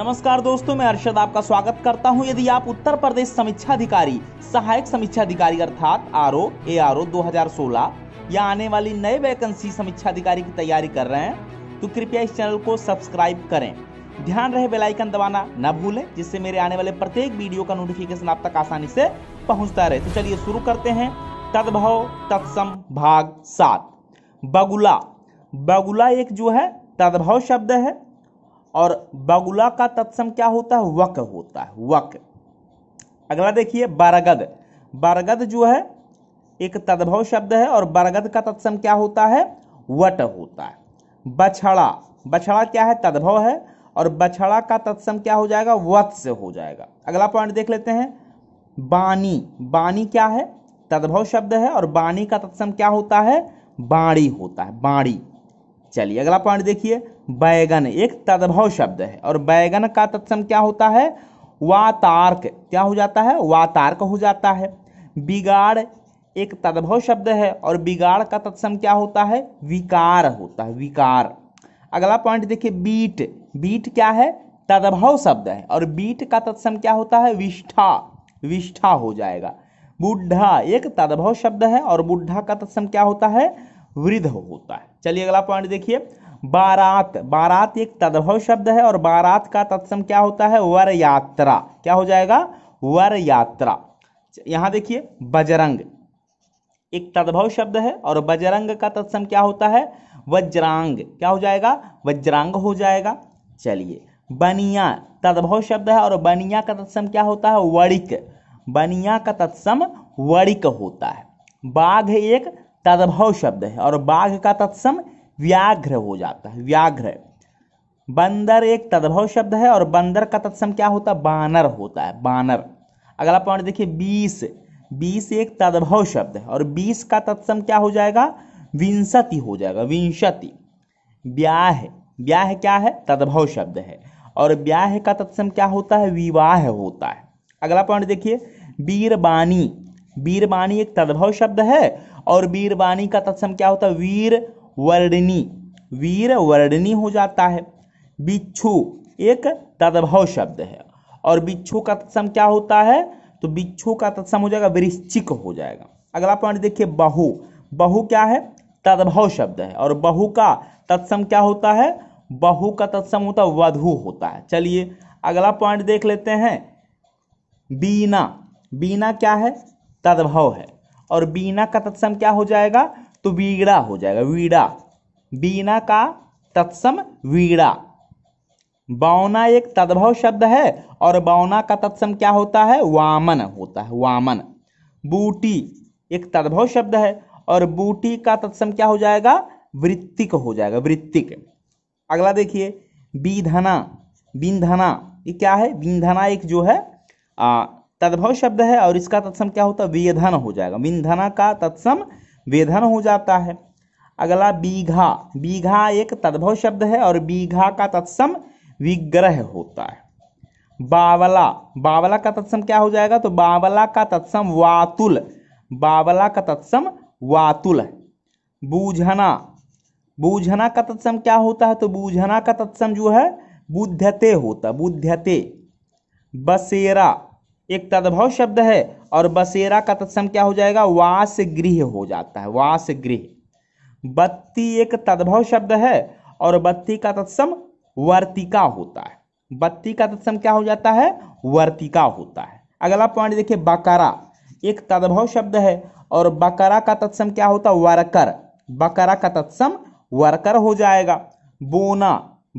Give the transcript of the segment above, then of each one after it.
नमस्कार दोस्तों मैं अर्षद आपका स्वागत करता हूं यदि आप उत्तर प्रदेश समीक्षा अधिकारी सहायक समीक्षा अधिकारी अर्थात R O A R O दो या आने वाली नए वैकेंसी समीक्षा अधिकारी की तैयारी कर रहे हैं तो कृपया इस चैनल को सब्सक्राइब करें ध्यान रहे बेलाइकन दबाना न भूलें जिससे मेरे आने वाले प्रत्येक वीडियो का नोटिफिकेशन आप तक आसानी से पहुंचता रहे तो चलिए शुरू करते हैं तद्भव तत्सम भाग सात बगुला बगुला एक जो है तद्भव शब्द है और बगुला का तत्सम क्या होता है वक होता है वक अगला देखिए बरगद बरगद जो है एक तद्भव शब्द है और बरगद का तत्सम क्या होता है वट होता है बछड़ा बछड़ा क्या है तद्भव है और बछड़ा का तत्सम क्या हो जाएगा वत्स हो जाएगा अगला पॉइंट देख लेते हैं बानी बानी क्या है तद्भव शब्द है और बानी का तत्सम क्या होता है बाड़ी होता है बाड़ी चलिए अगला पॉइंट देखिए बैगन एक तद्भव शब्द है और बैगन का तत्सम क्या होता है वातार्क क्या हो जाता है वातार्क हो जाता है बिगाड़ एक तद्भव शब्द है और बिगाड़ का तत्सम क्या होता है विकार होता है विकार अगला पॉइंट देखिए बीट बीट क्या है तद्भव शब्द है और बीट का तत्सम क्या होता है विष्ठा विष्ठा हो जाएगा बुढ़ा एक तद्भव शब्द है और बुढ़ा का तत्सम क्या होता है वृद्ध होता है चलिए अगला पॉइंट देखिए बारात बारात एक तद्भव शब्द है और बारात का तत्सम क्या होता है वर यात्रा क्या हो जाएगा वर यात्रा यहां देखिए बजरंग एक तद्भव शब्द है और बजरंग का तत्सम क्या होता है वज्रांग क्या हो जाएगा वज्रांग हो जाएगा चलिए बनिया तद्भव शब्द है और बनिया का तत्सम क्या होता है वड़िक बनिया का तत्सम वड़िक होता है बाघ एक तदभव शब्द है और बाघ का तत्सम व्याघ्र हो जाता है व्याघ्र बंदर एक तद्भव शब्द है और बंदर का तत्सम क्या होता है बानर होता है बानर अगला पॉइंट देखिए बीस बीस एक तद्भव शब्द है और बीस का तत्सम क्या हो जाएगा विंशति हो जाएगा विंशति ब्याह ब्याह क्या है तद्भव शब्द है और ब्याह का तत्सम क्या होता है विवाह होता है अगला पॉइंट देखिए बीरबानी बीरबानी एक तद्भव शब्द है और वीर वाणी का तत्सम क्या होता है वीर वर्णनी वीर वर्णनी हो जाता है बिच्छू एक तदभव शब्द है और बिच्छू का तत्सम क्या होता है तो बिच्छू का तत्सम हो जाएगा वृश्चिक हो जाएगा अगला पॉइंट देखिए बहु बहु क्या है तदभव शब्द है और बहु का तत्सम क्या होता है बहु का तत्सम होता है वधु होता है चलिए अगला पॉइंट देख लेते हैं बीना बीना क्या है तदभव है और बीना का तत्सम क्या हो जाएगा तो वीड़ा हो जाएगा वीड़ा बीना का तत्सम वीड़ा बावना एक तद्भव शब्द है और बावना का तत्सम क्या होता है वामन होता है वामन बूटी एक तद्भव शब्द है और बूटी का तत्सम क्या हो जाएगा वृत्तिक हो जाएगा वृत्तिक अगला देखिए बीधना बिंधना ये क्या है बिंधना एक जो है आ, तद्भव शब्द है और इसका तत्सम क्या होता है वेधन हो जाएगा विंधना का तत्सम वेधन हो जाता है अगला बीघा बीघा एक तद्भव शब्द है और बीघा का तत्सम विग्रह होता है बावला बावला का तत्सम क्या हो जाएगा तो बावला का तत्सम वातुल बावला का तत्सम वातुल बूझना बूझना का तत्सम क्या होता है तो बूझना का तत्सम जो है बुद्धते होता बुद्धते बसेरा एक तद्भव शब्द है और बसेरा का तत्सम क्या हो जाएगा वास गृह हो जाता है वास गृह बत्ती एक तद्भव शब्द है और बत्ती का तत्सम वर्तिका होता है बत्ती का तत्सम क्या हो जाता है वर्तिका होता है अगला पॉइंट देखिए बकरा एक तद्भव शब्द है और बकरा का तत्सम क्या होता है वर्कर बकरा का तत्सम वर्कर हो जाएगा बोना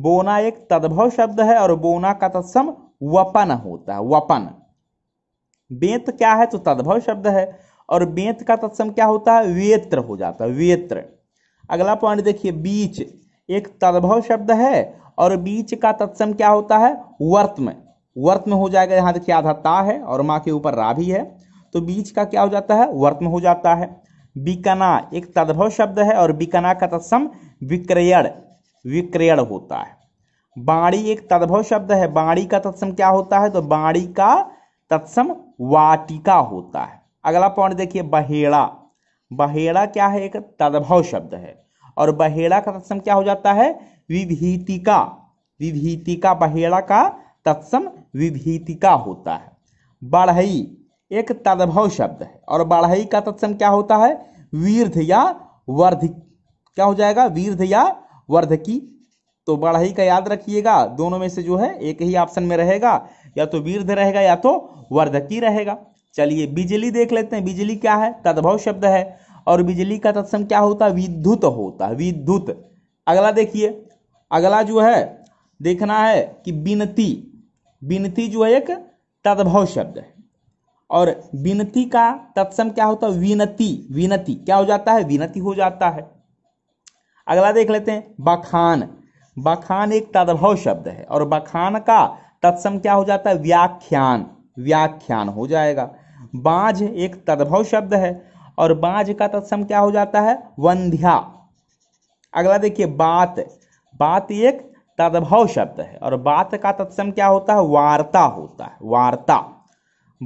बोना एक तद्भव शब्द है और बोना का तत्सम वपन होता है वपन बेत क्या है तो तद्भव शब्द है और बेत का तत्सम क्या होता है वेत्र हो जाता है वेत्र अगला पॉइंट देखिए बीच एक तद्भव शब्द है और बीच का तत्सम क्या होता है वर्त में हो जाएगा यहाँ देखिए आधा ता है और माँ के ऊपर रा भी है तो बीच का क्या हो जाता है वर्त हो जाता है बिकना एक तद्भव शब्द है और बिकना का तत्सम विक्रयण विक्रयण होता है बाड़ी एक तद्भव शब्द है बाड़ी का तत्सम क्या होता है तो बाड़ी का तत्सम वाटिका होता है अगला पॉइंट देखिए बहेड़ा बहेड़ा क्या है एक तद्भव शब्द है और बहेड़ा का तत्सम क्या हो जाता है विभीतिका विभीतिका बहेड़ा का तत्सम विभीतिका होता है बढ़ई एक तद्भव शब्द है और बढ़ई का तत्सम क्या होता है वीर्ध या वर्ध क्या हो जाएगा वीर्ध या वर्ध की तो बढ़ई का याद रखिएगा दोनों में से जो है एक ही ऑप्शन में रहेगा या तो वीर्ध रहेगा या तो वर्धकी रहेगा चलिए बिजली देख लेते हैं बिजली क्या है तद्भव शब्द है और बिजली का तत्सम क्या होता है विद्युत होता है विद्युत अगला देखिए अगला जो है देखना है कि बिनती बिनती जो है एक तद्भव शब्द है और विनती का तत्सम क्या होता है विनती विनती क्या हो जाता है विनती हो जाता है अगला देख लेते हैं बखान बखान एक तद्भव शब्द है और बखान का तत्सम क्या हो जाता है व्याख्यान व्याख्यान हो जाएगा बाज एक तद्भव शब्द है और बाझ का तत्सम क्या हो जाता है वंध्या अगला देखिए बात बात एक तद्भव शब्द है और बात का तत्सम क्या होता है वार्ता होता है वार्ता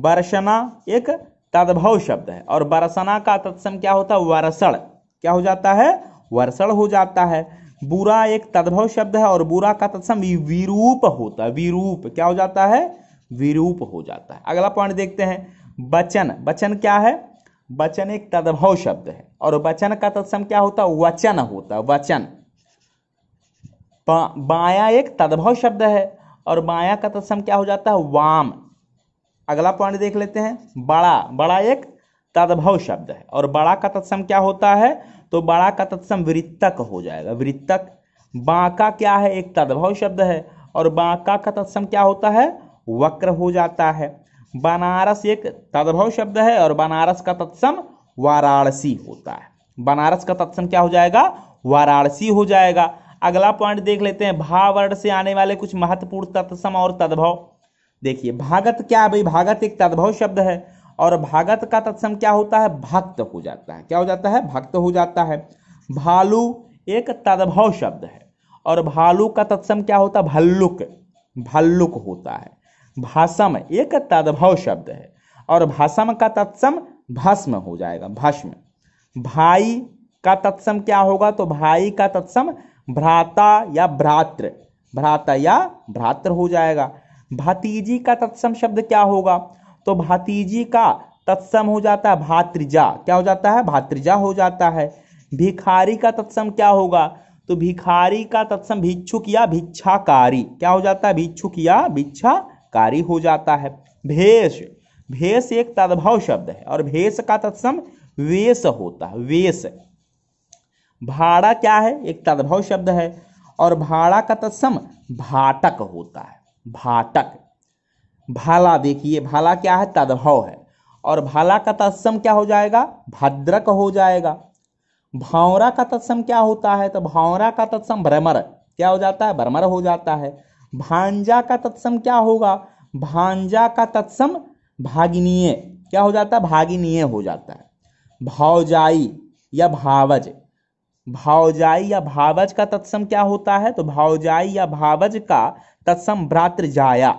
बरसना एक तद्भव शब्द है और बरसना का तत्सम क्या होता है वर्षण क्या हो जाता है वर्षण हो जाता है बुरा एक तद्भव शब्द है और बुरा का तत्सम विरूप होता है विरूप क्या हो जाता है विरूप हो जाता है अगला पॉइंट देखते हैं वचन वचन क्या है वचन एक तद्भव शब्द है और वचन का तत्सम क्या होता है वचन होता है वचन बाया एक तद्भव शब्द है और बाया का तत्सम क्या हो जाता है वाम अगला पॉइंट देख लेते हैं बड़ा बड़ा एक तद्भव शब्द है और बड़ा का तत्सम क्या होता है तो बड़ा का तत्सम वृत्तक हो जाएगा वृत्तक बांका क्या है एक तद्भव शब्द है और बांका का तत्सम क्या होता है वक्र हो जाता है बनारस एक तद्भव शब्द है और बनारस का तत्सम वाराणसी होता है बनारस का तत्सम क्या हो जाएगा वाराणसी हो जाएगा अगला पॉइंट देख लेते हैं भावर्ण से आने वाले कुछ महत्वपूर्ण तत्सम और तद्भव देखिए भागत क्या भाई भागत एक तद्भव शब्द है और भागत का तत्सम क्या होता है भक्त हो जाता है क्या हो जाता है भक्त हो जाता है भालू एक तदभव शब्द है और भालू का तत्सम क्या होता है भल्लुक भल्लुक होता है भाषम एक तदभव शब्द है और भाषम का तत्सम भस्म हो जाएगा भस्म भाई का तत्सम क्या होगा तो भाई का तत्सम भ्राता या भ्रात्र भ्राता या भ्रात्र हो जाएगा भतीजी का तत्सम शब्द क्या होगा तो भातीजी का तत्सम हो जाता है भातृजा क्या हो जाता है भातृजा हो जाता है भिखारी का तत्सम क्या होगा तो भिखारी का तत्सम भिक्षुक या भिक्षाकारी क्या हो जाता है भिक्षुक या भिक्षाकारी हो जाता है भेष भेष एक तद्भव शब्द है और भेष का तत्सम वेश होता है वेश भाड़ा क्या है एक तद्भव शब्द है और भाड़ा का तत्सम भाटक होता है भाटक भाला देखिए भाला क्या है तदभव है और भाला का तत्सम क्या हो जाएगा भद्रक हो जाएगा भावरा का तत्सम क्या होता है तो भावरा का तत्सम भ्रमर क्या हो जाता है भ्रमर हो जाता है भांजा का तत्सम क्या होगा भांजा का तत्सम भागिनीय क्या हो जाता है भागिनीय हो जाता है भावजाई या भावज भावजाई या भावज का तत्सम क्या होता है तो भावजाई या भावज का तत्सम भ्रातृजाया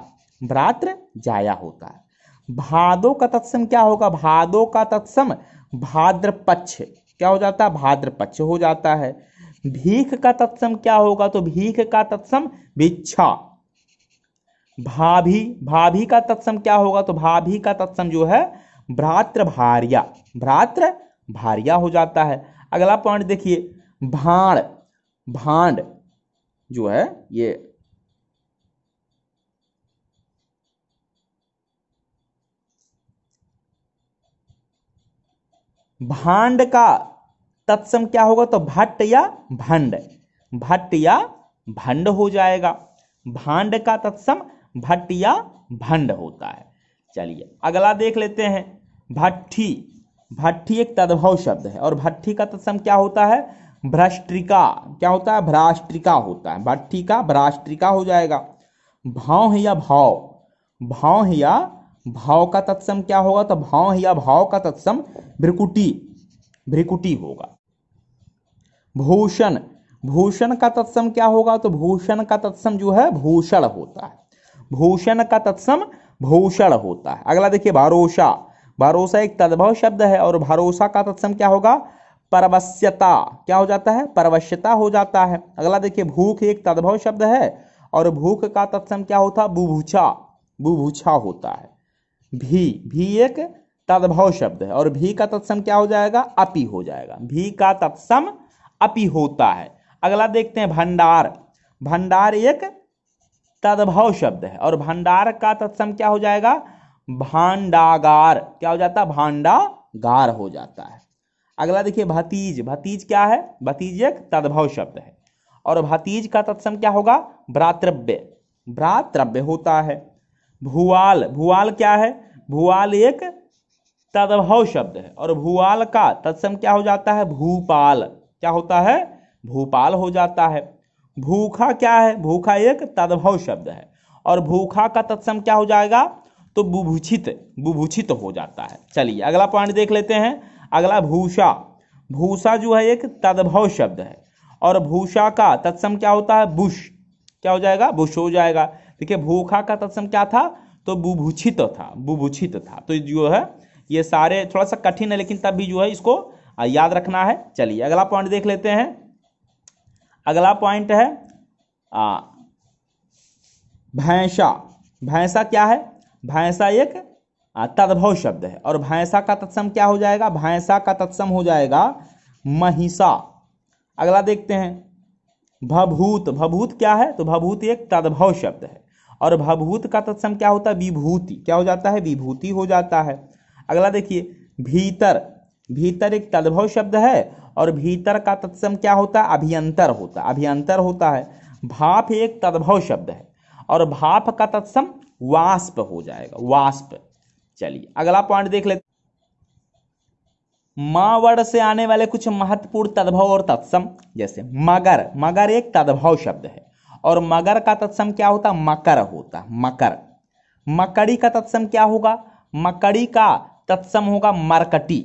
भ्रात्र जाया होता है भादो का तत्सम क्या होगा भादो का तत्सम भाद्र पक्ष क्या हो जाता है भाद्र पक्ष हो जाता है भीख का तत्सम क्या होगा तो भीख का तत्सम भिक्षा भाभी भाभी का तत्सम क्या होगा तो भाभी का तत्सम जो है भ्रात्र भार्या भ्रात्र भार्या हो जाता है अगला पॉइंट देखिए भाण भांड जो है ये भांड का तत्सम क्या होगा तो भट्ट या भंड भट्ट या भंड हो जाएगा भांड का तत्सम भट्ट या भंड होता है चलिए अगला देख लेते हैं भट्ठी भट्टी एक तद्भव शब्द है और भट्ठी का तत्सम क्या होता है भ्रष्टिका क्या होता है भ्राष्ट्रिका होता है भट्टी का भ्राष्ट्रिका हो जाएगा भाव है या भाव भाव है या भाव का तत्सम क्या होगा तो भाव या भाव का तत्सम भ्रिकुटी भ्रिकुटी होगा भूषण भूषण का तत्सम क्या होगा तो भूषण का तत्सम जो है भूषण होता है भूषण का तत्सम भूषण होता है अगला देखिए भरोसा भरोसा एक तद्भव शब्द है और भरोसा का तत्सम क्या होगा परवश्यता क्या हो जाता है परवश्यता हो जाता है अगला देखिए भूख एक तद्भव शब्द है और भूख का तत्सम क्या होता है बुभुछा बुभुछा होता है भी भी एक तद्भव शब्द है और भी का तत्सम क्या हो जाएगा अपी हो जाएगा भी का तत्सम अपी होता है अगला देखते हैं भंडार भंडार एक तद्भव शब्द है और भंडार का तत्सम क्या हो जाएगा भांडागार क्या हो जाता है भांडागार हो जाता है अगला देखिए भतीज भतीज क्या है भतीज एक तद्भव शब्द है और भतीज का तत्सम क्या होगा भ्रातृव्य भ्रातृव्य होता है भुआल भुआल क्या है भुआल एक तदभव शब्द है और भुआल का तत्सम क्या हो जाता है भूपाल क्या होता है भूपाल हो जाता है भूखा क्या है भूखा एक तदभव शब्द है और भूखा का तत्सम क्या हो जाएगा तो बुभुचित बुभुचित हो जाता है चलिए अगला पॉइंट देख लेते हैं अगला भूषा भूषा जो है एक तदभव शब्द है और भूषा का तत्सम क्या होता है बुश क्या हो जाएगा बुश हो जाएगा देखिए भूखा का तत्सम क्या था तो बुभुचित था बुभुचित था तो जो है ये सारे थोड़ा सा कठिन है लेकिन तब भी जो है इसको याद रखना है चलिए अगला पॉइंट देख लेते हैं अगला पॉइंट है भैंसा भैंसा क्या है भैंसा एक तद्भव शब्द है और भैंसा का तत्सम क्या हो जाएगा भैंसा का तत्सम हो जाएगा महिषा अगला देखते हैं भभूत भभूत क्या है तो भभूत एक तद्भव शब्द है और भभूत का तत्सम क्या होता है विभूति क्या हो जाता है विभूति हो जाता है अगला देखिए भीतर भीतर एक तद्भव शब्द है और भीतर का तत्सम क्या होता है अभियंतर होता है अभियंतर होता है भाप एक तद्भव शब्द है और भाप का तत्सम वाष्प हो जाएगा वाष्प चलिए अगला पॉइंट देख लेते माँ वर्ड से आने वाले कुछ महत्वपूर्ण तद्भव और तत्सम जैसे मगर मगर एक तद्भव शब्द है और मगर का तत्सम क्या होता मकर होता मकर मकड़ी का तत्सम क्या होगा मकड़ी का तत्सम होगा मरकटी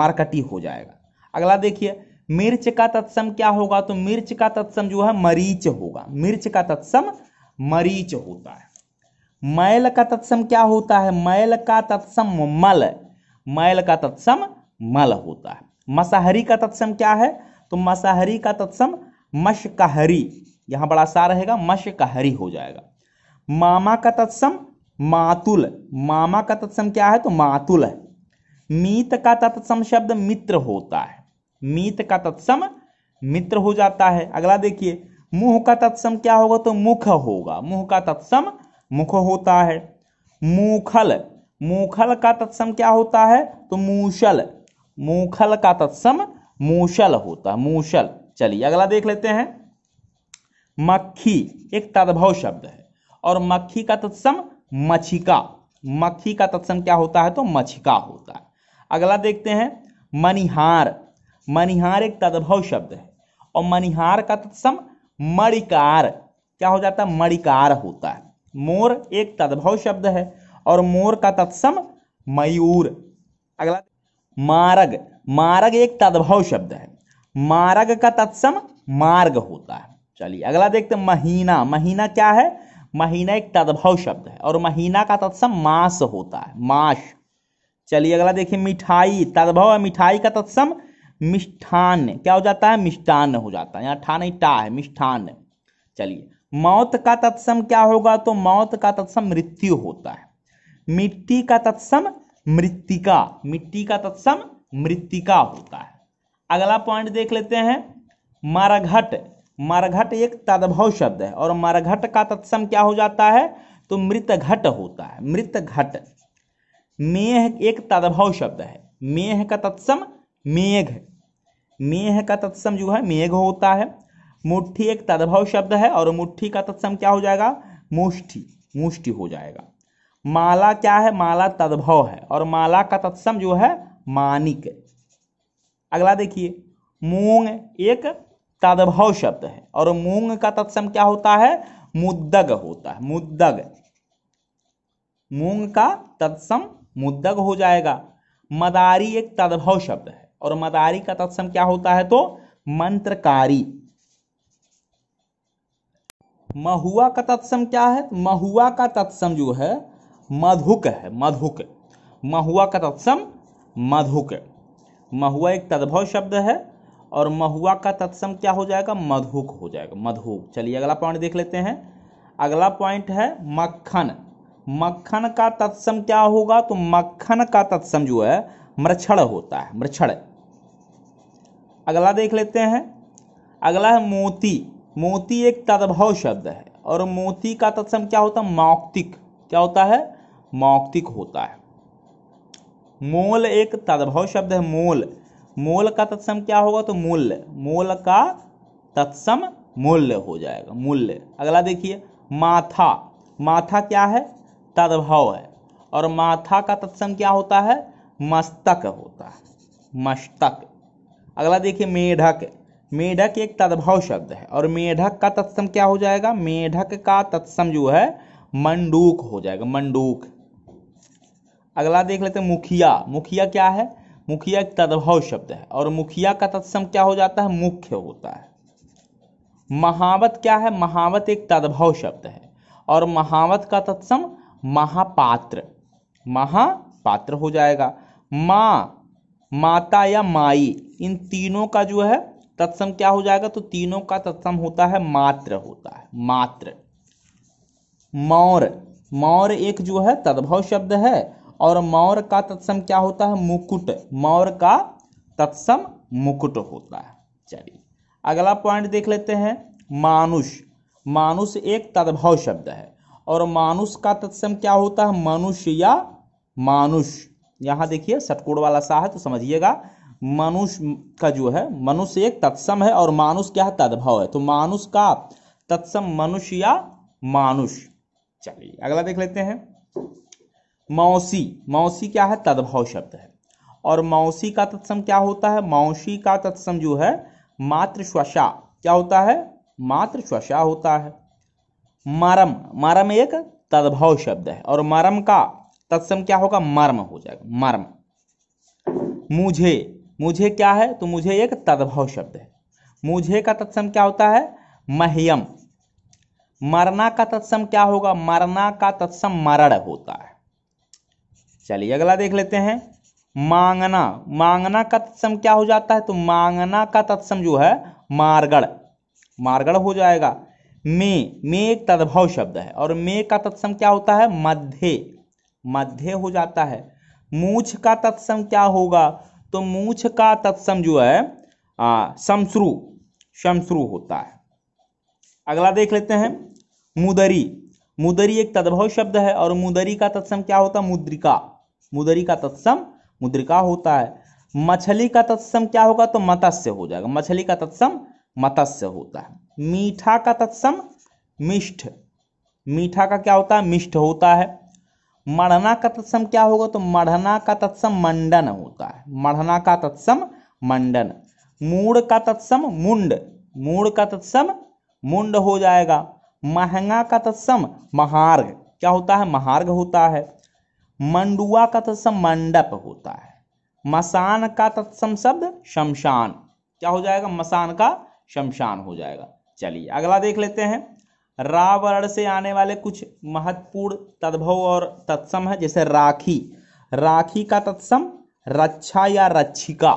मरकटी हो जाएगा अगला देखिए मिर्च का तत्सम क्या होगा तो मिर्च का तत्सम जो है मरीच होगा मिर्च का तत्सम मरीच होता है मैल का तत्सम क्या होता है मैल का तत्सम मल मैल का तत्सम मल होता है मसाहरी का तत्सम क्या है तो मसाहरी का तत्सम मशकहरी यहां बड़ा सा रहेगा हरी हो जाएगा मामा का तत्सम मातुल मामा का तत्सम क्या है तो मातुल है मीत का तत्सम शब्द मित्र होता है मीत का तत्सम मित्र हो जाता है अगला देखिए मुंह का तत्सम क्या होगा तो मुख होगा मुंह का तत्सम मुख होता है मुखल मुखल का तत्सम क्या होता है तो मूशल मुखल का तत्सम मूशल होता है मूशल चलिए अगला देख लेते हैं मक्खी एक तद्भव शब्द है और मक्खी का तत्सम मछिका मक्खी का तत्सम क्या होता है तो मछिका होता है अगला देखते हैं मनिहार मनिहार एक तद्भव शब्द है और मनिहार का तत्सम मणिकार क्या हो जाता है मणिकार होता है मोर एक तद्भव शब्द है और मोर का तत्सम मयूर अगला मारग मारग एक तद्भव शब्द है मारग का तत्सम मार्ग होता है चलिए अगला देखते हैं महीना महीना क्या है महीना एक तद्भव शब्द है और महीना का तत्सम मास होता है मास चलिए अगला देखिए मिठाई तद्भव है मिठाई का तत्सम मिष्ठान क्या हो जाता है मिष्ठान हो जाता है यहाँ ठा नहीं टा है मिष्ठान चलिए मौत का तत्सम क्या होगा तो मौत का तत्सम मृत्यु होता है मिट्टी का तत्सम मृतिका मिट्टी का तत्सम मृतिका होता है अगला पॉइंट देख लेते हैं मरघट मरघट एक तद्भव शब्द है और मरघट का तत्सम क्या हो जाता है तो मृत घट होता है मृत घट मेह एक तद्भव शब्द है मेह का तत्सम मेघ मेह का तत्सम जो है मेघ होता है मुट्ठी एक तद्भव शब्द है और मुट्ठी का तत्सम क्या हो जाएगा मुष्ठी मुष्ठी हो जाएगा माला क्या है माला तद्भव है और माला का तत्सम जो है मानिक अगला देखिए मूंग एक तदभव शब्द है और मूंग का तत्सम क्या होता है मुद्दग होता है मुद्दग मूंग का तत्सम मुद्दग हो जाएगा मदारी एक तदभव शब्द है और मदारी का तत्सम क्या होता है तो मंत्रकारी महुआ का तत्सम क्या है महुआ का तत्सम जो है मधुक है मधुक महुआ का तत्सम मधुक महुआ एक तद्भव शब्द है और महुआ का तत्सम क्या हो जाएगा मधुक हो जाएगा मधुक चलिए अगला पॉइंट देख लेते हैं अगला पॉइंट है मक्खन मक्खन का तत्सम क्या होगा तो मक्खन का तत्सम जो है मृक्षण होता है मृक्षण अगला देख लेते हैं अगला है मोती मोती एक तद्भव शब्द है और मोती का तत्सम क्या होता है मौक्तिक क्या होता है मौक्तिक होता है मोल एक तद्भव शब्द है मोल मोल का तत्सम क्या होगा तो मूल्य मोल का तत्सम मूल्य हो जाएगा मूल्य अगला देखिए माथा माथा क्या है तद्भव है और माथा का तत्सम क्या होता है मस्तक होता है मस्तक अगला देखिए मेढक मेढक एक तद्भव शब्द है और मेढक का तत्सम क्या हो जाएगा मेढक का तत्सम जो है मंडूक हो जाएगा मंडूक अगला देख लेते हैं मुखिया मुखिया क्या है मुखिया एक तदभाव शब्द है और मुखिया का तत्सम क्या हो जाता है मुख्य होता है महावत क्या है महावत एक तदभाव शब्द है और महावत का तत्सम महापात्र महापात्र हो जाएगा माँ माता या माई इन तीनों का जो है तत्सम क्या हो जाएगा तो तीनों का तत्सम होता है मात्र होता है मात्र मौर मौर एक जो है तद्भव शब्द है और मौर का तत्सम क्या होता है मुकुट मौर का तत्सम मुकुट होता है चलिए अगला पॉइंट देख लेते हैं मानुष मानुष एक तद्भव शब्द है और मानुष का तत्सम क्या होता है मनुष्य या मानुष यहां देखिए सटकोड़ वाला सा है तो समझिएगा मनुष्य का जो है मनुष्य एक तत्सम है और मानुष क्या है तद्भव है तो मानुष का तत्सम मनुष्य या मानुष चलिए अगला देख लेते हैं मौसी मौसी क्या है तद्भव शब्द है और मौसी का तत्सम क्या होता है मौसी का तत्सम जो है मात्र श्वशा क्या होता है मात्र श्वशा होता है मरम मरम एक तद्भव शब्द है और मरम का तत्सम क्या होगा मर्म हो जाएगा मर्म मुझे मुझे क्या है तो मुझे एक तद्भव शब्द है मुझे का तत्सम क्या होता है मह्यम मरना का तत्सम क्या होगा मरना का तत्सम मरण होता है चलिए अगला देख लेते हैं मांगना मांगना का तत्सम क्या हो जाता है तो मांगना का तत्सम जो है मारगढ़ मारगढ़ हो जाएगा मे मे एक तद्भव शब्द है और मे का तत्सम क्या होता है मध्य मध्य हो जाता है मूछ का तत्सम क्या होगा तो मूछ का तत्सम जो है शमश्रु शमश्रु होता है अगला देख लेते हैं मुदरी मुदरी एक तद्भव शब्द है और मुदरी का तत्सम क्या होता है मुद्रिका मुदरी का तत्सम मुद्रिका होता है मछली का तत्सम क्या होगा तो मत्स्य हो जाएगा मछली का तत्सम मत्स्य होता है मीठा का तत्सम मिष्ठ मीठा का क्या होता है मिष्ठ होता है मढ़ना का तत्सम क्या होगा तो मढ़ना का तत्सम मंडन होता है मढ़ना का तत्सम मंडन मूड का तत्सम मुंड मूड का तत्सम मुंड हो जाएगा महंगा का तत्सम महार्ग क्या होता है महार्ग होता है मंडुआ का तत्सम मंडप होता है मसान का तत्सम शब्द शमशान क्या हो जाएगा मसान का शमशान हो जाएगा चलिए अगला देख लेते हैं रावण से आने वाले कुछ महत्वपूर्ण तद्भव और तत्सम है जैसे राखी राखी का तत्सम रक्षा या रक्षिका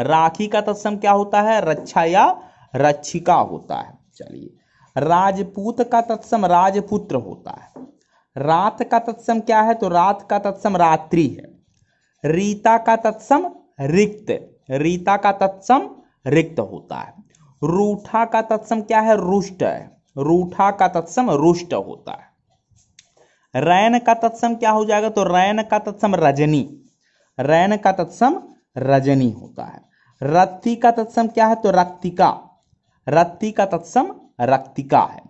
राखी का तत्सम क्या होता है रक्षा या रक्षिका होता है चलिए राजपूत का तत्सम राजपुत्र होता है रात का तत्सम क्या है तो रात का तत्सम रात्रि है रीता का तत्सम रिक्त रीता का तत्सम रिक्त होता है रूठा का तत्सम क्या है रुष्ट है रूठा का तत्सम रुष्ट होता है रैन का तत्सम क्या हो जाएगा तो रैन का तत्सम रजनी रैन का तत्सम रजनी होता है रत्ती का तत्सम क्या है तो रक्तिका रत्ती का तत्सम रक्तिका है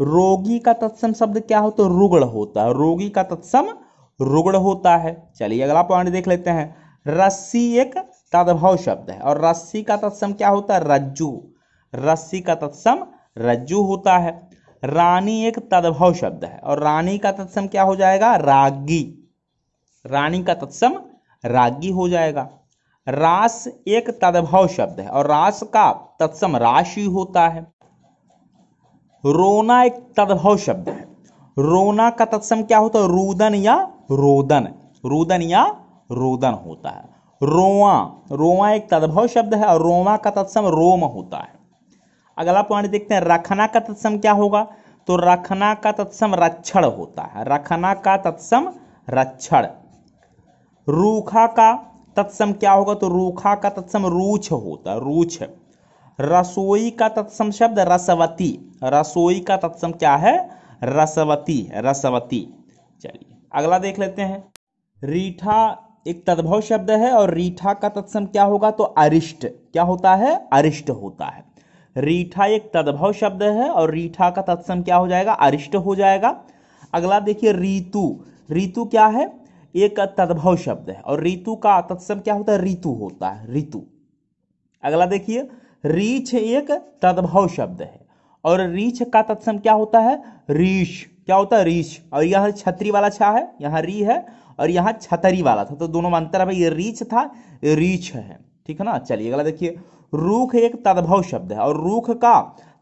रोगी का तत्सम शब्द क्या हो तो रुग्ण होता है रोगी का तत्सम रुग्ण होता है चलिए अगला पॉइंट देख लेते हैं रस्सी एक तदभव शब्द है और रस्सी का तत्सम क्या होता है रज्जू रस्सी का तत्सम रज्जू होता है रानी एक तदभव शब्द है और रानी का तत्सम क्या हो जाएगा रागी रानी का तत्सम रागी हो जाएगा रास एक तदभव शब्द है और रास का तत्सम राशि होता है रोना एक तद्भव शब्द है रोना का तत्सम क्या होता है रुदन या रोदन रुदन या रोदन होता है रोवा रोवा एक तद्भव शब्द है और रोवा का तत्सम रोम होता है अगला पॉइंट देखते हैं रखना का तत्सम क्या होगा तो रखना का तत्सम रक्षण होता है रखना का तत्सम रक्षण रूखा का तत्सम क्या होगा तो रूखा का तत्सम रूच होता है रूच रसोई का तत्सम शब्द रसवती रसोई का तत्सम क्या है रसवती रसवती चलिए अगला देख लेते हैं रीठा एक तद्भव शब्द है और रीठा का तत्सम क्या होगा तो अरिष्ट क्या होता है अरिष्ट होता है रीठा एक तद्भव शब्द है और रीठा का तत्सम क्या हो जाएगा अरिष्ट हो जाएगा अगला देखिए रीतु रीतु क्या है एक तद्भव शब्द है और रीतु का तत्सम क्या होता है ऋतु होता है ऋतु अगला देखिए रीछ एक तद्भव शब्द है और रीछ का तत्सम क्या होता है रीछ क्या होता है रीछ और यह छतरी वाला छा है यहाँ री है और यहाँ छतरी वाला था तो दोनों में अंतर है भाई ये रीछ था रीछ है ठीक है ना चलिए अगला देखिए रूख एक तद्भव शब्द है और रूख का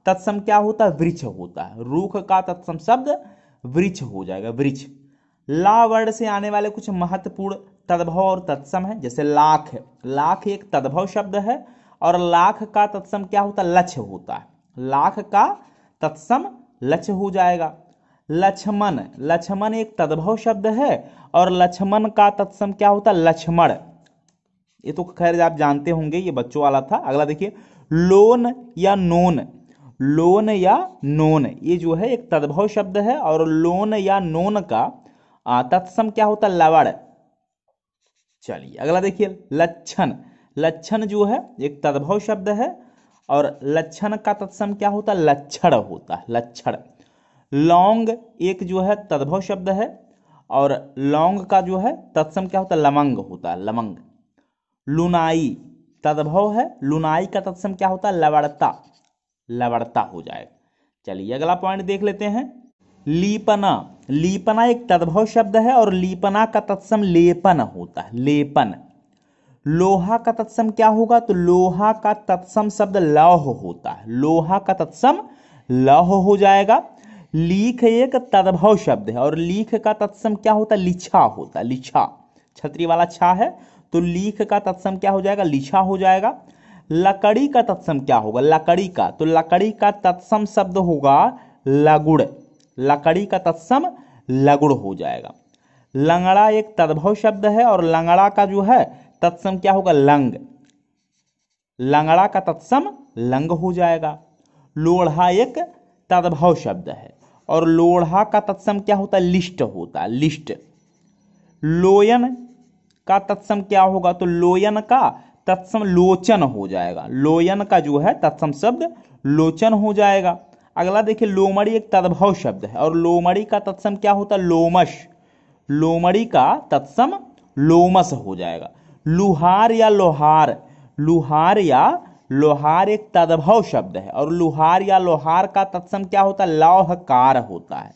तत्सम क्या होता है वृक्ष होता है रूख का तत्सम शब्द वृक्ष हो जाएगा वृक्ष ला वर्ड से आने वाले कुछ महत्वपूर्ण तद्भव और तत्सम है जैसे लाख है लाख एक तद्भव शब्द है और लाख का तत्सम क्या होता है लक्ष्य होता है लाख का तत्सम लक्ष्य हो जाएगा लक्ष्मण लक्ष्मण एक तद्भव शब्द है और लक्ष्मण का तत्सम क्या होता है लक्ष्मण ये तो खैर आप जानते होंगे ये बच्चों वाला था अगला देखिए लोन या नोन लोन या नोन ये जो है एक तद्भव शब्द है और लोन या नोन का तत्सम क्या होता है चलिए अगला देखिए लक्षण लक्षण जो है एक तद्भव शब्द है और लक्षण का तत्सम क्या होता है लक्षण होता है लक्षण लौंग एक जो है तद्भव शब्द है और लौंग का जो है तत्सम क्या होता है लमंग होता है लमंग लुनाई तद्भव है लुनाई का तत्सम क्या होता है लवड़ता लवड़ता हो जाएगा चलिए अगला पॉइंट देख लेते हैं लीपना लीपना एक तद्भव शब्द है और लीपना का तत्सम लेपन होता है लेपन लोहा का तत्सम क्या होगा तो लोहा का तत्सम शब्द लौह होता है लोहा का तत्सम लौह हो जाएगा लीख एक तद्भव शब्द है और लीख का तत्सम क्या होता है लिछा होता है लिछा छतरी वाला छा है तो लीख का तत्सम क्या हो जाएगा लिछा हो जाएगा लकड़ी का तत्सम क्या होगा लकड़ी का तो लकड़ी का तत्सम शब्द होगा लगुड़ लकड़ी का तत्सम लगुड़ हो जाएगा लंगड़ा एक तद्भव शब्द है और लंगड़ा का जो है तत्सम क्या होगा लंग लंगड़ा का तत्सम लंग हो जाएगा लोढ़ा एक तदभाव शब्द है और लोढ़ा का तत्सम क्या होता है लिस्ट होता है लिस्ट लोयन का तत्सम क्या होगा तो लोयन का तत्सम लोचन हो जाएगा लोयन का जो है तत्सम शब्द लोचन हो जाएगा अगला देखिए लोमड़ी एक तद्भव शब्द है और लोमड़ी का तत्सम क्या होता है लोमस लोमड़ी का तत्सम लोमस हो जाएगा लुहार या लोहार लुहार या लोहार एक तद्भव शब्द है और लुहार या लोहार का तत्सम क्या होता है लौहकार होता है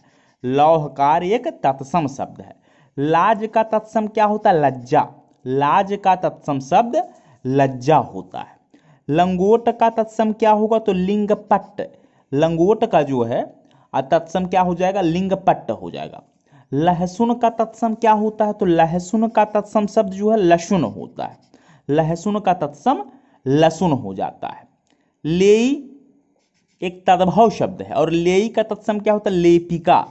लौहकार एक तत्सम शब्द है लाज का तत्सम क्या होता है लज्जा लाज का तत्सम शब्द लज्जा होता है लंगोट का तत्सम क्या होगा तो लिंगपट लंगोट का जो है तत्सम क्या हो जाएगा लिंगपट हो जाएगा लहसुन का तत्सम क्या होता है तो लहसुन का तत्सम शब्द जो है लसुन होता है लहसुन का तत्सम लहसुन हो जाता है लेई एक तद्भव शब्द है और लेई का तत्सम क्या होता है लेपिका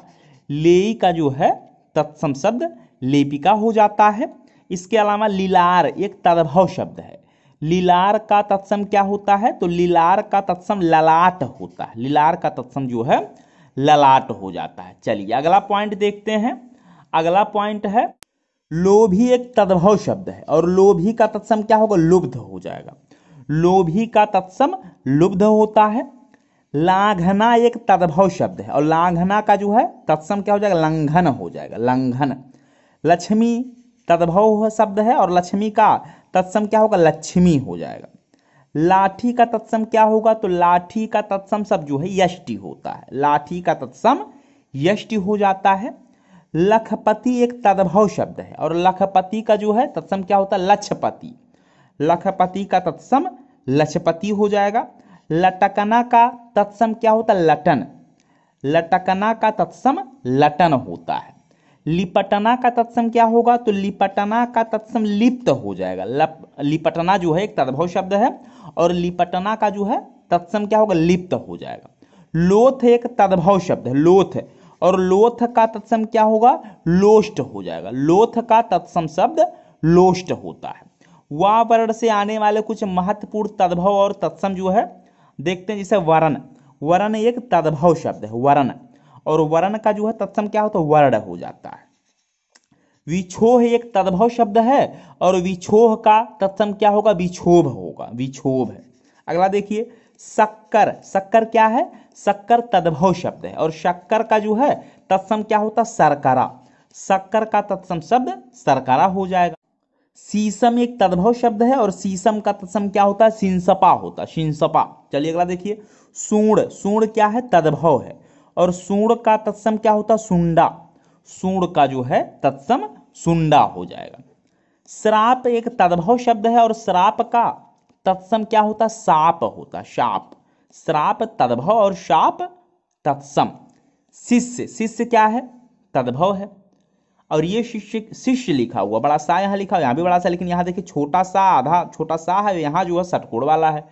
लेई का जो है तत्सम शब्द लेपिका हो जाता है इसके अलावा लीलार एक तद्भव शब्द है लीलार का तत्सम क्या होता है तो लीलार का तत्सम ललाट होता है लीलार का तत्सम जो है ललाट हो जाता है चलिए अगला पॉइंट देखते हैं अगला पॉइंट है लोभी एक तद्भव शब्द है और लोभी का तत्सम क्या होगा लुब्ध हो जाएगा लोभी का तत्सम लुब्ध होता है लाघना एक तद्भव शब्द है और लाघना का जो है तत्सम क्या हो जाएगा लंघन हो जाएगा लंघन लक्ष्मी तद्भव शब्द है और लक्ष्मी का तत्सम क्या होगा लक्ष्मी हो जाएगा लाठी का तत्सम क्या होगा तो लाठी का तत्सम सब जो है यष्टि होता है लाठी का तत्सम यष्टि हो जाता है लखपति एक तद्भव शब्द है और लखपति का जो है तत्सम क्या होता है लक्षपति लखपति का तत्सम लक्षपति हो जाएगा लटकना का तत्सम क्या होता है लटन लटकना का तत्सम लटन होता है लिपटना का तत्सम क्या होगा तो लिपटना का तत्सम लिप्त हो जाएगा लप, लिपटना जो है एक तद्भव शब्द है और लिपटना का जो है तत्सम क्या होगा लिप्त हो जाएगा लोथ एक तद्भव शब्द है लोथ है और लोथ का तत्सम क्या होगा लोस्ट हो जाएगा लोथ का तत्सम शब्द लोस्ट होता है वा वर्ण से आने वाले कुछ महत्वपूर्ण तद्भव और तत्सम जो है देखते हैं जैसे वर्ण वर्ण एक तद्भव शब्द है वर्ण और वर्ण का जो है तत्सम क्या होता है वर्ण हो जाता है विछोह एक तद्भव शब्द है और विछोह का तत्सम क्या होगा विक्षोभ होगा विक्षोभ है अगला देखिए शक्कर शक्कर क्या है शक्कर तद्भव शब्द है और शक्कर का जो है तत्सम क्या होता सरकारा शक्कर का तत्सम शब्द सरकारा हो जाएगा सीसम एक तद्भव शब्द है और सीसम का तत्सम क्या होता है सिंसपा होता है सिंसपा चलिए अगला देखिए सूण सूण क्या है तद्भव है और सूण का तत्सम क्या होता है सुंडा सूण का जो है तत्सम सुंडा हो जाएगा श्राप एक तद्भव शब्द है और श्राप का तत्सम क्या होता साप होता शाप श्राप तद्भव और शाप तत्सम शिष्य शिष्य क्या है तद्भव है और ये शिष्य शिष्य लिखा हुआ बड़ा सा यहाँ लिखा हुआ यहाँ भी बड़ा सा लेकिन यहाँ देखिए छोटा सा आधा छोटा सा है यहाँ जो है सटकोड़ वाला है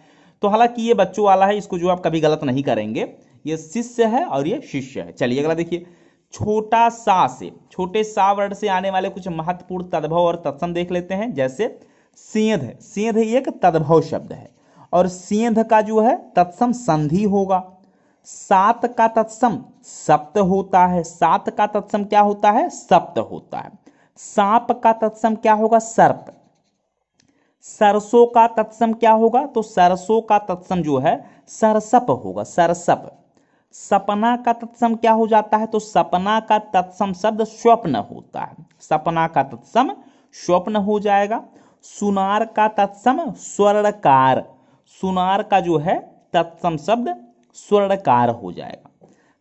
तो हालांकि ये बच्चों वाला है इसको जो आप कभी गलत नहीं करेंगे ये शिष्य है और ये शिष्य है चलिए अगला देखिए छोटा सा से छोटे सा वर्ड से आने वाले कुछ महत्वपूर्ण तद्भव और तत्सम देख लेते हैं जैसे सीध सेंध एक तद्भव शब्द है और सीध का जो है तत्सम संधि होगा सात का तत्सम सप्त होता है सात का तत्सम क्या होता है सप्त होता है सांप का तत्सम क्या होगा सर्प सरसों का तत्सम क्या होगा तो सरसों का तत्सम जो है सरसप होगा सरसप सपना का तत्सम क्या हो जाता है तो सपना का तत्सम शब्द स्वप्न होता है सपना का तत्सम स्वप्न हो जाएगा सुनार का तत्सम स्वर्णकार सुनार का जो है तत्सम शब्द स्वर्णकार हो जाएगा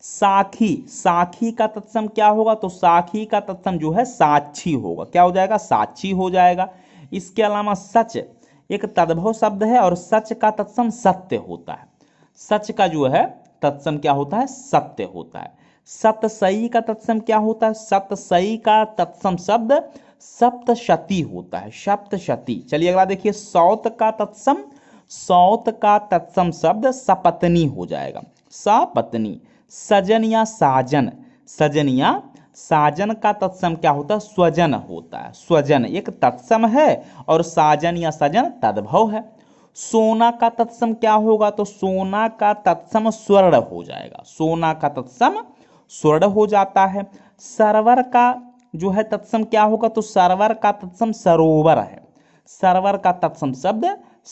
साखी साखी का तत्सम क्या होगा तो साखी का तत्सम जो है साक्षी होगा क्या हो जाएगा साक्षी हो जाएगा इसके अलावा सच एक तद्भव शब्द है और सच का तत्सम सत्य होता है सच का जो है तत्सम क्या होता है सत्य होता है सप्तसई का तत्सम क्या होता है सप्तसई का तत्सम शब्द सप्तशती होता है सप्तशती चलिए अगला देखिए सौत का तत्सम सौत का तत्सम शब्द सपत्नी हो जाएगा सपत्नी सजन या साजन सजन या साजन का तत्सम क्या होता है स्वजन होता है स्वजन एक तत्सम है और साजन या सजन तद्भव है सोना का तत्सम क्या होगा तो सोना का तत्सम स्वर्ण हो जाएगा सोना का तत्सम स्वर्ण हो जाता है सरवर का जो है तत्सम क्या होगा तो सरवर का तत्सम सरोवर है सरवर का तत्सम शब्द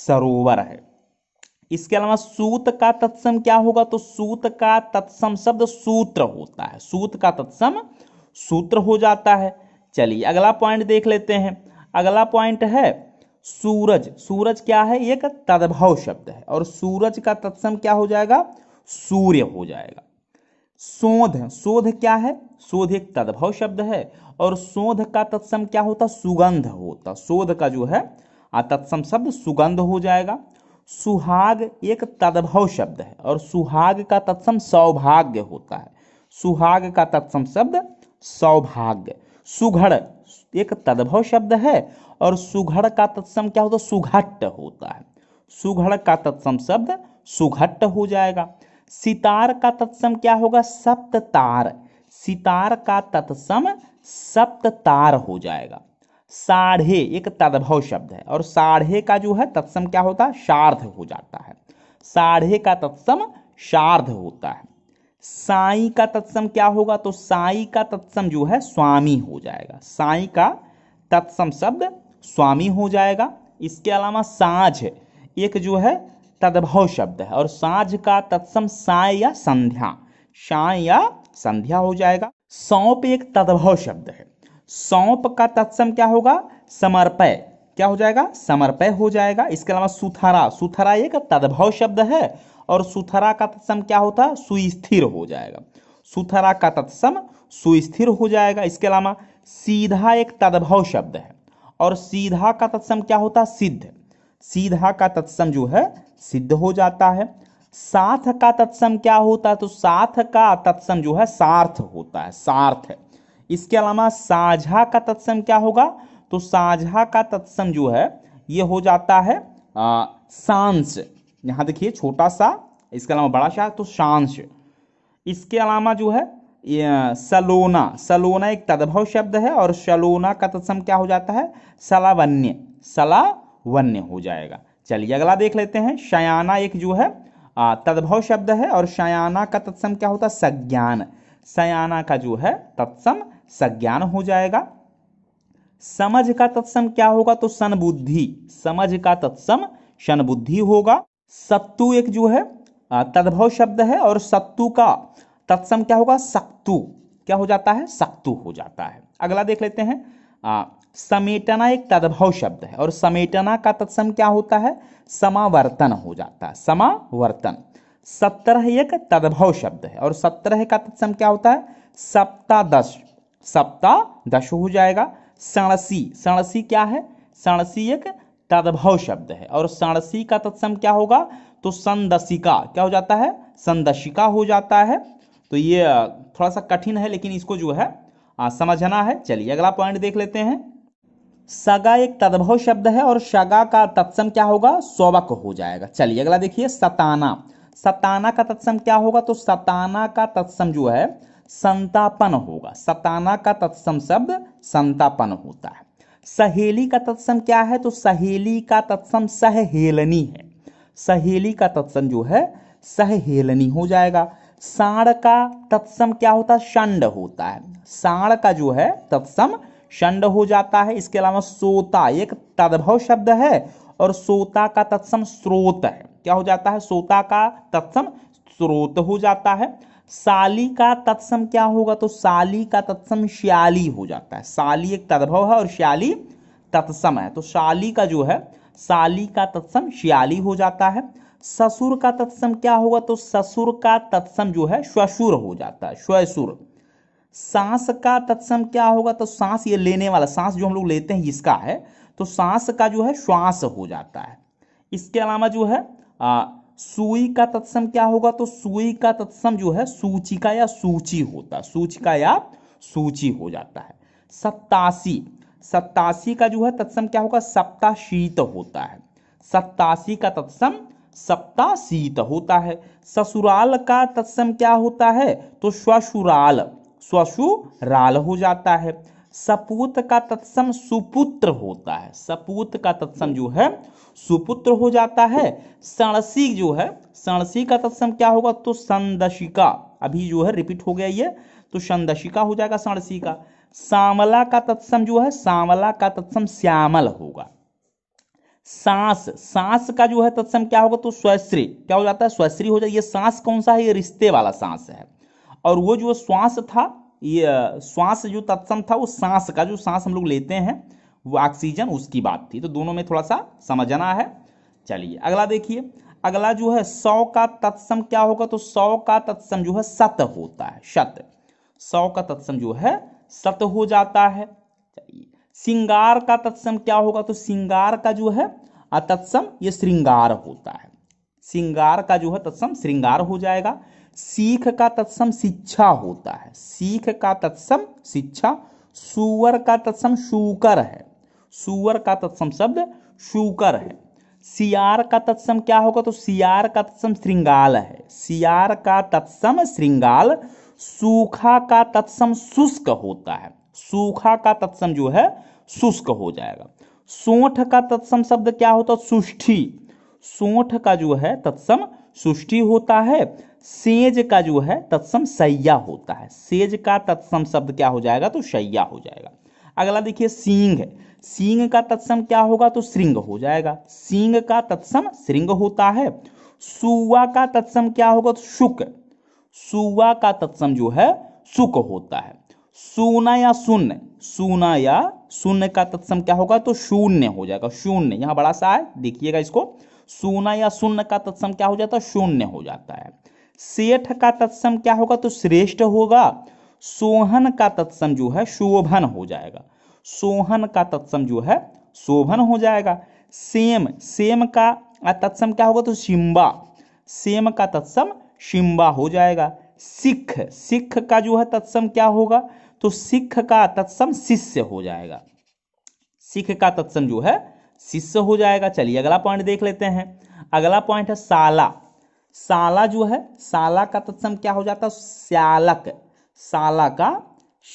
सरोवर है इसके अलावा सूत का तत्सम क्या होगा तो सूत का तत्सम शब्द सूत्र होता है सूत का तत्सम सूत्र हो जाता है चलिए अगला पॉइंट देख लेते हैं अगला पॉइंट है सूरज सूरज क्या है एक तद्भव शब्द है और सूरज का तत्सम क्या हो जाएगा सूर्य हो जाएगा शोध शोध क्या है शोध एक तद्भव शब्द है और शोध का तत्सम क्या होता सुगंध होता शोध का जो है तत्सम शब्द सुगंध हो जाएगा सुहाग एक तद्भव शब्द है और सुहाग का तत्सम सौभाग्य होता है सुहाग का तत्सम शब्द सौभाग्य सुघड़ एक तद्भव शब्द है और सुघड़ का तत्सम क्या होता है सुघट्ट होता है सुघड़ का तत्सम शब्द सुघट्ट हो जाएगा सितार का तत्सम क्या होगा सप्त तार सितार का तत्सम सप्त तार हो जाएगा साढ़े एक तद्भव शब्द है और साढ़े का जो है तत्सम क्या होता है शार्ध हो जाता है साढ़े का तत्सम शार्ध होता है साई का तत्सम क्या होगा तो साई का तत्सम जो है स्वामी हो जाएगा साई का तत्सम शब्द स्वामी हो जाएगा इसके अलावा साँझ एक जो है तद्भव शब्द है और साँझ का तत्सम साय या संध्या साय या संध्या हो जाएगा सौंप एक तद्भव शब्द है सौंप का तत्सम क्या होगा समर्पय क्या हो जाएगा समर्पय हो जाएगा इसके अलावा सुथरा सुथरा एक तद्भव शब्द है और सुथरा का तत्सम क्या होता है सुस्थिर हो जाएगा सुथरा का तत्सम सुस्थिर हो जाएगा इसके अलावा सीधा एक तद्भव शब्द है और सीधा का तत्सम क्या होता है सिद्ध सीधा का तत्सम जो है सिद्ध हो जाता है साथ का तत्सम क्या होता है तो साथ का तत्सम जो है सार्थ होता है सार्थ इसके अलावा साझा का तत्सम क्या होगा तो साझा का तत्सम जो है ये हो जाता है सांस यहां देखिए छोटा सा इसके अलावा बड़ा सा तो सांस इसके अलावा जो है सलोना सलोना एक तद्भव शब्द है और सलोना का तत्सम क्या हो जाता है सलावन्य सलावन्य हो जाएगा चलिए अगला देख लेते हैं शयाना एक जो है तद्भव शब्द है और शयाना का तत्सम क्या होता है सज्ञान सयाना का जो है तत्सम सज्ञान हो जाएगा समझ का तत्सम क्या होगा तो सनबुद्धि समझ का तत्सम शनबुद्धि होगा सत्तु एक जो है तद्भव शब्द है और सत्तु का तत्सम क्या होगा सक्तु क्या हो जाता है सक्तु हो जाता है अगला देख लेते हैं आ, समेटना एक तद्भव शब्द है और समेटना का तत्सम क्या होता है समावर्तन हो जाता है समावर्तन सत्रह एक तद्भव शब्द है और सत्रह का तत्सम क्या होता है सप्तादश सप्तादश हो जाएगा सणसी सणसी क्या है सणसी एक तद्भव शब्द है और सणसी का तत्सम क्या होगा तो संदसिका क्या हो जाता है संदशिका हो जाता है तो ये थोड़ा सा कठिन है लेकिन इसको जो है आ, समझना है चलिए अगला पॉइंट देख लेते हैं सगा एक तद्भव शब्द है और सगा का तत्सम क्या होगा सोवक हो जाएगा चलिए अगला देखिए सताना सताना का तत्सम क्या होगा तो सताना का तत्सम जो है संतापन होगा सताना का तत्सम शब्द संतापन होता है सहेली का तत्सम क्या है तो सहेली का तत्सम सहहेलनी है सहेली का तत्सम जो है सहहेलनी हो जाएगा साण का तत्सम क्या होता है षंड होता है साण का जो है तत्सम षंड हो जाता है इसके अलावा सोता एक तद्भव शब्द है और सोता का तत्सम स्रोत है क्या हो जाता है सोता का तत्सम स्रोत हो जाता है साली का तत्सम क्या होगा तो साली का तत्सम श्याली हो जाता है साली एक तद्भव है और श्याली तत्सम है तो शाली का जो है साली का तत्सम श्याली हो जाता है ससुर का तत्सम क्या होगा तो ससुर का तत्सम जो है श्वसुर हो जाता है श्वसुर सांस का तत्सम क्या होगा तो सांस ये लेने वाला सांस जो हम लोग लेते हैं इसका है तो सांस का जो है श्वास हो जाता है इसके अलावा जो है आ, सुई का तत्सम क्या होगा तो सुई का तत्सम जो है सूचिका या सूची होता है सूचिका या सूची हो जाता है सत्तासी सत्तासी का जो है तत्सम क्या होगा सप्ताशीत होता है सत्तासी का तत्सम सप्ताशीत होता है ससुराल का तत्सम क्या होता है तो स्वसुराल स्वसुराल हो जाता है सपूत का तत्सम सुपुत्र होता है सपूत का तत्सम जो है सुपुत्र हो जाता है सणसी जो है सणसी का तत्सम क्या होगा तो संदशिका अभी जो है रिपीट हो गया ये तो संदशिका हो जाएगा सणसी का सांवला का तत्सम जो है सांवला का तत्सम श्यामल होगा सांस सांस का जो है तत्सम क्या होगा तो स्वश्री क्या हो जाता है स्वश्री हो जाए ये सांस कौन सा है ये रिश्ते वाला सांस है और वो जो श्वास था ये श्वास जो तत्सम था वो सांस का जो सांस हम लोग लेते हैं वो ऑक्सीजन उसकी बात थी तो दोनों में थोड़ा सा समझना है चलिए अगला देखिए अगला जो है सौ का तत्सम क्या होगा तो सौ का तत्सम जो है सत होता है शत सौ का तत्सम जो है सत हो जाता है चलिए सिंगार का तत्सम क्या होगा तो सिंगार का जो है तत्सम ये श्रृंगार होता है सिंगार का जो है तत्सम श्रृंगार हो जाएगा सीख का तत्सम शिक्षा होता है सीख का तत्सम शिक्षा सुअर का तत्सम शूकर है सुअर का तत्सम शब्द शूकर है सियार का तत्सम क्या होगा तो सियार का तत्सम श्रृंगाल है सियार का तत्सम श्रृंगाल सूखा का तत्सम शुष्क होता है सूखा का तत्सम जो है शुष्क हो जाएगा सोठ का तत्सम शब्द क्या होता है सुष्ठी सोठ का जो है तत्सम सुष्टि होता है सेज का जो है तत्सम सैया होता है सेज का तत्सम शब्द क्या हो जाएगा तो सैया हो जाएगा अगला देखिए सींग सींग का तत्सम क्या होगा तो श्रृंग हो जाएगा सींग का तत्सम श्रृंग होता है सुवा का तत्सम क्या होगा तो शुक सुवा का तत्सम जो है सुक होता है सूना या शून्य सूना या शून्य का तत्सम क्या होगा तो शून्य हो जाएगा शून्य यहाँ बड़ा सा है देखिएगा इसको सूना या शून्य का तत्सम क्या हो जाता है शून्य हो जाता है सेठ का तत्सम क्या होगा तो श्रेष्ठ होगा सोहन का तत्सम जो है शोभन हो जाएगा सोहन का तत्सम जो है शोभन हो जाएगा सेम सेम का तत्सम क्या होगा तो शिम्बा सेम का तत्सम शिम्बा हो जाएगा सिख सिख का जो है तत्सम क्या होगा तो सिख का तत्सम शिष्य हो जाएगा सिख का तत्सम जो है शिष्य हो जाएगा चलिए अगला पॉइंट देख लेते हैं अगला पॉइंट है साला साला जो है साला का तत्सम क्या हो जाता है श्यालक साला का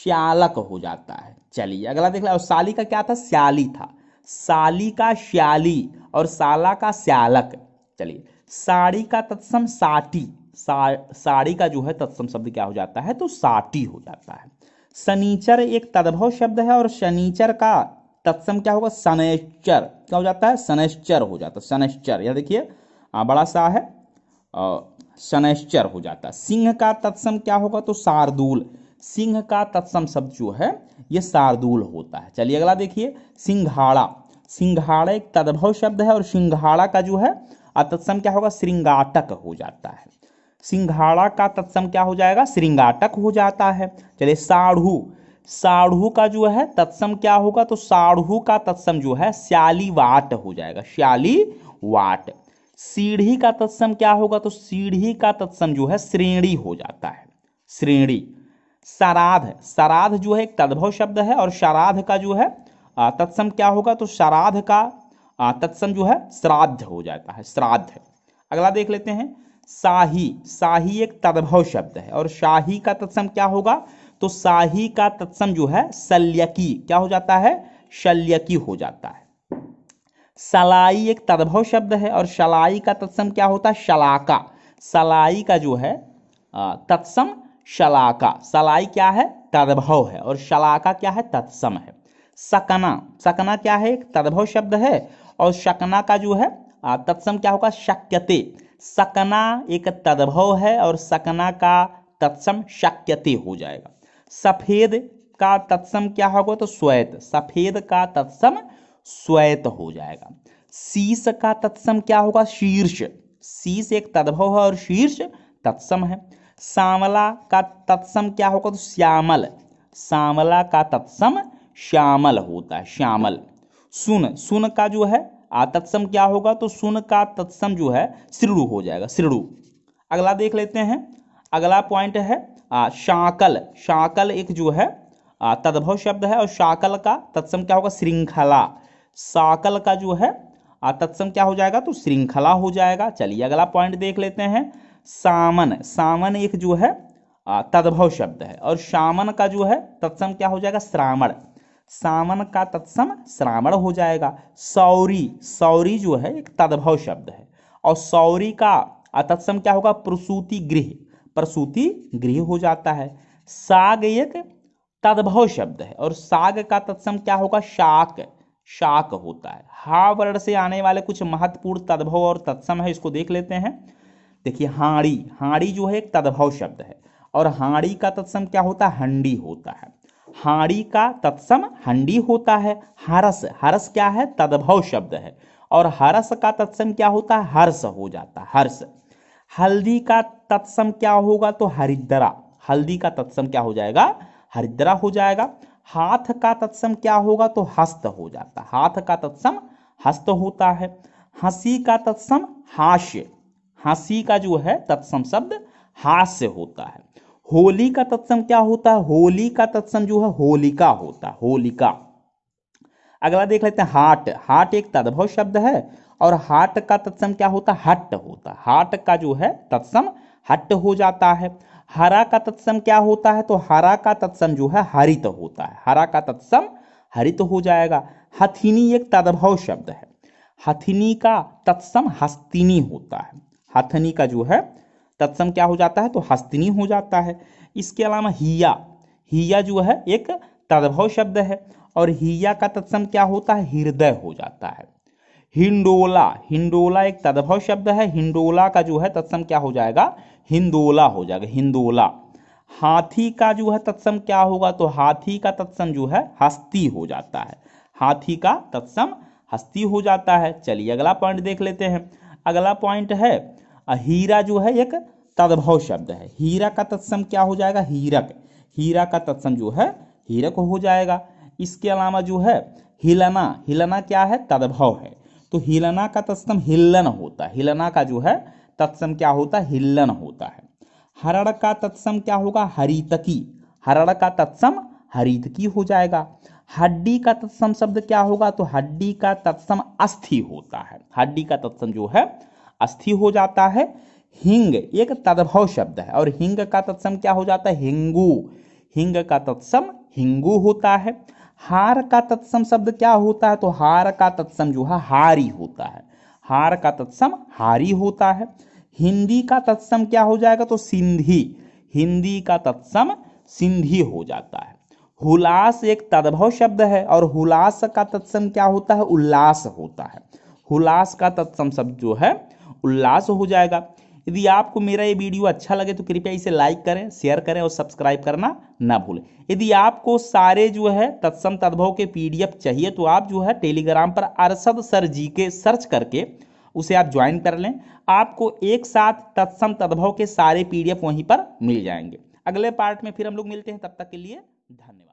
श्यालक हो जाता है चलिए अगला देख और साली का क्या था श्याली था साली का श्याली और साला का श्यालक चलिए साड़ी का तत्सम साटी सा, साड़ी का जो है तत्सम शब्द क्या हो जाता है तो साटी हो जाता है शनिचर एक तद्भव शब्द है और शनिचर का तत्सम क्या होगा शनैश्चर क्या हो जाता है शनैश्चर हो जाता है शनैश्चर यह देखिए बड़ा सा है शनैश्चर हो जाता है सिंह का तत्सम क्या होगा तो शार्दूल सिंह का तत्सम शब्द जो है यह शार्दूल होता है चलिए अगला देखिए सिंघाड़ा सिंघाड़ा एक तद्भव शब्द है और सिंघाड़ा का जो है तत्सम क्या होगा श्रृंगाटक हो जाता है सिंघाड़ा का तत्सम क्या हो जाएगा श्रृंगाटक हो जाता है चलिए साढ़ू साढ़ू का जो है तत्सम क्या होगा तो साढ़ू का तत्सम जो है वाट हो जाएगा वाट सीढ़ी का तत्सम क्या होगा तो सीढ़ी का तत्सम जो है श्रेणी हो जाता है श्रेणी शराध शराध जो है एक तद्भव शब्द है और शराध का जो है तत्सम क्या होगा तो शराध का तत्सम जो है श्राद्ध हो जाता है श्राद्ध अगला देख लेते हैं शाही शाही एक तद्भव शब्द है और शाही का तत्सम क्या होगा तो शाही का तत्सम जो है शल्यकी क्या हो जाता है शल्यकी हो जाता है सलाई एक तद्भव शब्द है और शलाई का तत्सम क्या होता है शलाका सलाई का जो है तत्सम शलाका सलाई क्या है तद्भव है और शलाका क्या है तत्सम है सकना सकना क्या है एक तद्भव शब्द है और शकना का जो है तत्सम क्या होगा शक्यते सकना एक तद्भव है और सकना का तत्सम शक्यते हो जाएगा सफेद का तत्सम क्या होगा तो स्वेत सफेद का तत्सम स्वेत हो जाएगा शीश का तत्सम क्या होगा शीर्ष शीश एक तद्भव है और शीर्ष तत्सम है सांवला का तत्सम क्या होगा तो श्यामल सांवला का तत्सम श्यामल होता है श्यामल सुन सुन का जो है आ तत्सम क्या होगा तो सुन का तत्सम जो है श्रीड़ू हो जाएगा श्रीड़ू अगला देख लेते हैं अगला पॉइंट है आ, शाकल शाकल एक जो है तद्भव शब्द है और शाकल का तत्सम क्या होगा श्रृंखला साकल का जो है आ, तत्सम क्या हो जाएगा तो श्रृंखला हो जाएगा चलिए अगला पॉइंट देख लेते हैं सामन सामन एक जो है तद्भव शब्द है और शामन का जो है तत्सम क्या हो जाएगा श्रावण सावन का तत्सम श्रावण हो जाएगा सौरी सौरी जो है एक तद्भव शब्द है और सौरी का तत्सम क्या होगा प्रसूति गृह प्रसूति गृह हो जाता है साग एक तद्भव शब्द है और साग का तत्सम क्या होगा शाक शाक होता है हा वर्ण से आने वाले कुछ महत्वपूर्ण तद्भव और तत्सम है इसको देख लेते हैं देखिए हाड़ी हाड़ी जो है एक तद्भव शब्द है और हाड़ी का तत्सम क्या होता है हंडी होता है हाड़ी का तत्सम हंडी होता है हरस हरस क्या है तद्भव शब्द है और हरस का तत्सम क्या होता है हर्ष हो जाता है हर्ष हल्दी का तत्सम क्या होगा तो हरिद्रा हल्दी का तत्सम क्या हो जाएगा हरिद्रा हो जाएगा हाथ का तत्सम क्या होगा तो हस्त हो जाता है हाथ का तत्सम हस्त होता है हंसी का तत्सम हास्य हंसी का जो है तत्सम शब्द हास्य होता है होली का तत्सम क्या होता है होली का तत्सम जो है होलिका होता है होलिका अगला देख लेते हैं हाट हाट एक तद्भव शब्द है और हाट का तत्सम क्या होता है हट होता है हाट का जो है तत्सम हट हो जाता है हरा का तत्सम क्या होता है तो हरा का तत्सम जो है हरित तो होता है हरा का तत्सम हरित तो हो जाएगा हथिनी एक तद्भव शब्द है हथिनी का तत्सम हस्तिनी होता है हथिनी का जो है तत्सम क्या हो जाता है तो हस्तिनी हो जाता है इसके अलावा हिया हिया जो है एक तद्भव शब्द है और हिया का तत्सम क्या होता है हृदय हो जाता है हिंडोला हिंडोला एक तद्भव शब्द है हिंडोला का जो है तत्सम क्या हो जाएगा हिंदोला हो जाएगा हिंदोला हाथी का जो है तत्सम क्या होगा तो हाथी का तत्सम जो है हस्ती हो जाता है हाथी का तत्सम हस्ती हो जाता है चलिए अगला पॉइंट देख लेते हैं अगला पॉइंट है हीरा जो है एक तद्भव शब्द है हीरा का तत्सम क्या हो जाएगा हीरक हीरा का तत्सम जो है हीरक हो जाएगा इसके अलावा जो है हिलना हिलना क्या है तद्भव है तो हिलना का तत्सम हिलन होता है हिलना का जो है तत्सम क्या होता है हिलन होता है हरण का तत्सम क्या होगा हरितकी हरण का तत्सम हरितकी हो जाएगा हड्डी का तत्सम शब्द क्या होगा तो हड्डी का तत्सम अस्थि होता है हड्डी का तत्सम जो है अस्थि हो जाता है हिंग एक तद्भव शब्द है और हिंग का तत्सम क्या हो जाता है हिंगू हिंग का तत्सम हिंगू होता है हार का तत्सम शब्द क्या होता है तो हार का तत्सम जो है हारी होता है हार का तत्सम हारी होता है हिंदी का तत्सम क्या हो जाएगा तो सिंधी हिंदी का तत्सम सिंधी हो जाता है हुलास एक तद्भव शब्द है और हुलास का तत्सम क्या होता है उल्लास होता है हुलास का तत्सम शब्द जो है उल्लास हो जाएगा यदि आपको मेरा ये वीडियो अच्छा लगे तो कृपया इसे लाइक करें शेयर करें और सब्सक्राइब करना ना भूलें यदि आपको सारे जो है तत्सम तद्भव के पीडीएफ चाहिए तो आप जो है टेलीग्राम पर अरसद सर जी के सर्च करके उसे आप ज्वाइन कर लें आपको एक साथ तत्सम तद्भव के सारे पीडीएफ वहीं पर मिल जाएंगे अगले पार्ट में फिर हम लोग मिलते हैं तब तक के लिए धन्यवाद